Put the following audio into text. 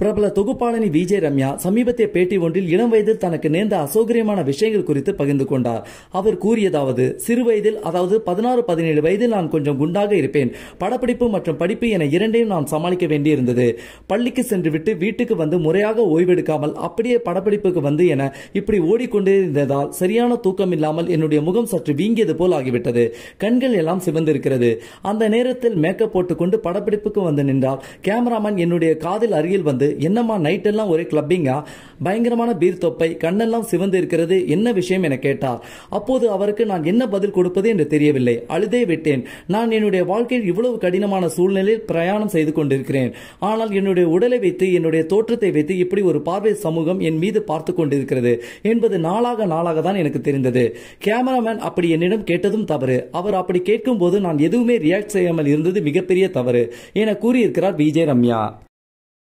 பிரபல தொகுப்பாளனி விஜய் ரம்யா சமீபத்திய பேட்டி ஒன்றில் இளம் வயதில் தனக்கு நேர்ந்த அசௌகரியமான விஷயங்கள் குறித்து பகிர்ந்து கொண்டார் அவர் கூறியதாவது சிறு வயதில் அதாவது பதினாறு பதினேழு வயதில் நான் கொஞ்சம் குண்டாக இருப்பேன் படப்பிடிப்பு மற்றும் படிப்பு என இரண்டையும் நான் சமாளிக்க வேண்டியிருந்தது பள்ளிக்கு சென்று விட்டு வீட்டுக்கு வந்து முறையாக ஓய்வெடுக்காமல் அப்படியே படப்பிடிப்புக்கு வந்து என இப்படி ஓடிக்கொண்டே இருந்ததால் சரியான தூக்கம் இல்லாமல் என்னுடைய முகம் சற்று வீங்கியது போல் ஆகிவிட்டது கண்கள் எல்லாம் சிவந்திருக்கிறது அந்த நேரத்தில் மேக்கப் போட்டுக்கொண்டு படப்பிடிப்புக்கு வந்து நின்றால் கேமராமேன் என்னுடைய காதில் அருகில் வந்து வருது என்னம்மா எல்லாம் ஒரே கிளப்பிங்கா பயங்கரமான பீர் தொப்பை கண்ணெல்லாம் சிவந்து இருக்கிறது என்ன விஷயம் என கேட்டார் அப்போது அவருக்கு நான் என்ன பதில் கொடுப்பது என்று தெரியவில்லை அழுதே விட்டேன் நான் என்னுடைய வாழ்க்கையில் இவ்வளவு கடினமான சூழ்நிலையில் பிரயாணம் செய்து கொண்டிருக்கிறேன் ஆனால் என்னுடைய உடலை வைத்து என்னுடைய தோற்றத்தை வைத்து இப்படி ஒரு பார்வை சமூகம் என் மீது பார்த்து கொண்டிருக்கிறது என்பது நாளாக நாளாக தான் எனக்கு தெரிந்தது கேமராமேன் அப்படி என்னிடம் கேட்டதும் தவறு அவர் அப்படி கேட்கும் போது நான் எதுவுமே ரியாக்ட் செய்யாமல் இருந்தது மிகப்பெரிய தவறு என கூறியிருக்கிறார் விஜய் ரம்யா